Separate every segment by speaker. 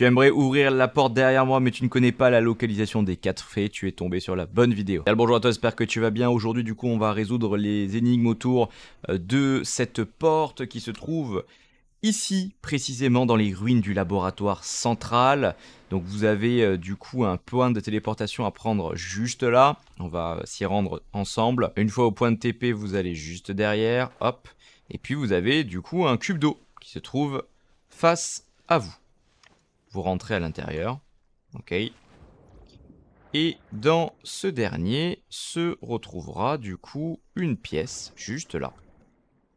Speaker 1: Tu aimerais ouvrir la porte derrière moi, mais tu ne connais pas la localisation des quatre faits, tu es tombé sur la bonne vidéo. bonjour à toi, j'espère que tu vas bien. Aujourd'hui, du coup, on va résoudre les énigmes autour euh, de cette porte qui se trouve ici, précisément dans les ruines du laboratoire central. Donc vous avez euh, du coup un point de téléportation à prendre juste là. On va s'y rendre ensemble. Une fois au point de TP, vous allez juste derrière, hop. Et puis vous avez du coup un cube d'eau qui se trouve face à vous rentrer rentrez à l'intérieur. Ok. Et dans ce dernier se retrouvera du coup une pièce, juste là,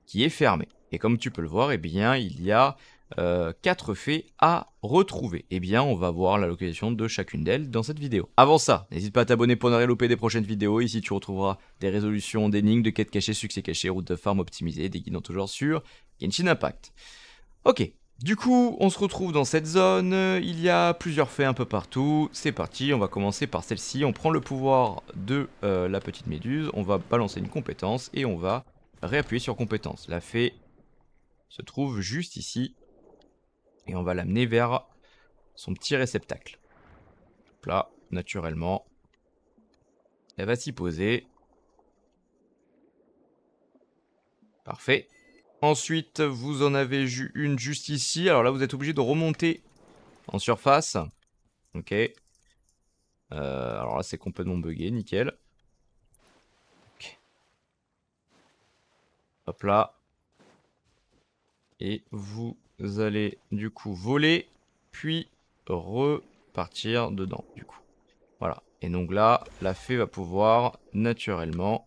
Speaker 1: qui est fermée. Et comme tu peux le voir, eh bien, il y a euh, quatre faits à retrouver. et eh bien, on va voir la localisation de chacune d'elles dans cette vidéo. Avant ça, n'hésite pas à t'abonner pour ne rien louper des prochaines vidéos. Ici, tu retrouveras des résolutions d'énigmes, de quêtes cachées, succès cachés, routes de farm optimisées, des guides toujours sur Genshin Impact. Ok, du coup, on se retrouve dans cette zone, il y a plusieurs fées un peu partout, c'est parti, on va commencer par celle-ci, on prend le pouvoir de euh, la petite méduse, on va balancer une compétence et on va réappuyer sur compétence. La fée se trouve juste ici et on va l'amener vers son petit réceptacle. Là, naturellement, elle va s'y poser. Parfait. Ensuite, vous en avez une juste ici. Alors là, vous êtes obligé de remonter en surface. Ok. Euh, alors là, c'est complètement bugué, nickel. Hop là. Et vous allez du coup voler, puis repartir dedans, du coup. Voilà. Et donc là, la fée va pouvoir naturellement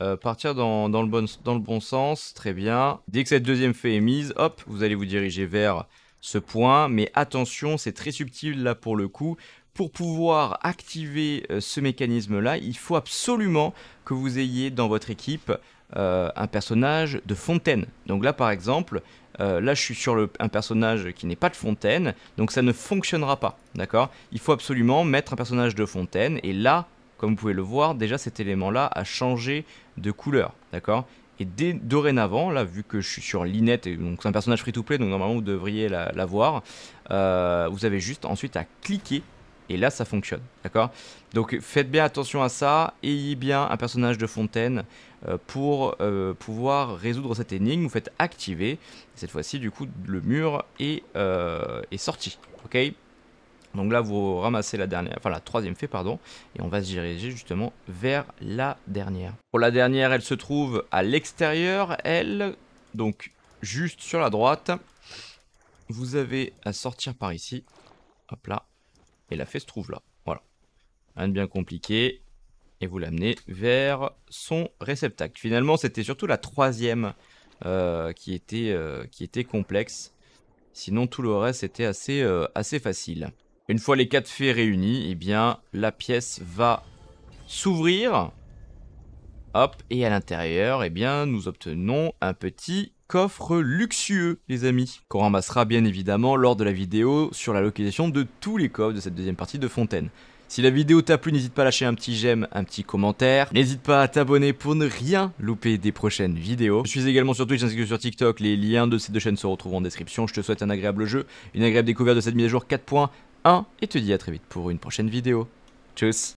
Speaker 1: euh, partir dans, le bon, sens, très bien. Dès que cette deuxième fée est mise, hop, vous allez vous diriger vers ce point. Mais attention, c'est très subtil là pour le coup. Pour pouvoir activer euh, ce mécanisme-là, il faut absolument que vous ayez dans votre équipe euh, un personnage de fontaine. Donc là, par exemple, là, je suis sur un personnage qui n'est pas de fontaine, donc ça ne fonctionnera pas, d'accord Il faut absolument mettre un personnage de fontaine, et là, comme vous pouvez le voir, déjà cet élément-là a changé de couleur, d'accord et dès, dorénavant, là, vu que je suis sur Linette, et donc c'est un personnage free-to-play, donc normalement vous devriez la, voir, euh, vous avez juste ensuite à cliquer, et là ça fonctionne, d'accord Donc faites bien attention à ça, ayez bien un personnage de fontaine euh, pour euh, pouvoir résoudre cette énigme, vous faites activer, cette fois-ci du coup le mur est, est sorti, ok donc là, vous ramassez la dernière, enfin la troisième fée, pardon, et on va se diriger justement vers la dernière. Pour la dernière, elle se trouve à l'extérieur, elle, donc juste sur la droite. Vous avez à sortir par ici, hop là, et la fée se trouve là, voilà. Rien de bien compliqué, et vous l'amenez vers son réceptacle. Finalement, c'était surtout la troisième euh, qui, était, euh, qui était complexe. Sinon, tout le reste était assez, euh, assez facile. Une fois les quatre fées réunies, eh bien, la pièce va s'ouvrir. Hop, et à l'intérieur, eh bien, nous obtenons un petit coffre luxueux, les amis, qu'on ramassera bien évidemment lors de la vidéo sur la localisation de tous les coffres de cette deuxième partie de Fontaine. Si la vidéo t'a plu, n'hésite pas à lâcher un petit j'aime, un petit commentaire. N'hésite pas à t'abonner pour ne rien louper des prochaines vidéos. Je suis également sur Twitch ainsi que sur TikTok. Les liens de ces deux chaînes se retrouvent en description. Je te souhaite un agréable jeu, une agréable découverte de cette mise à jour points et te dis à très vite pour une prochaine vidéo. Tchuss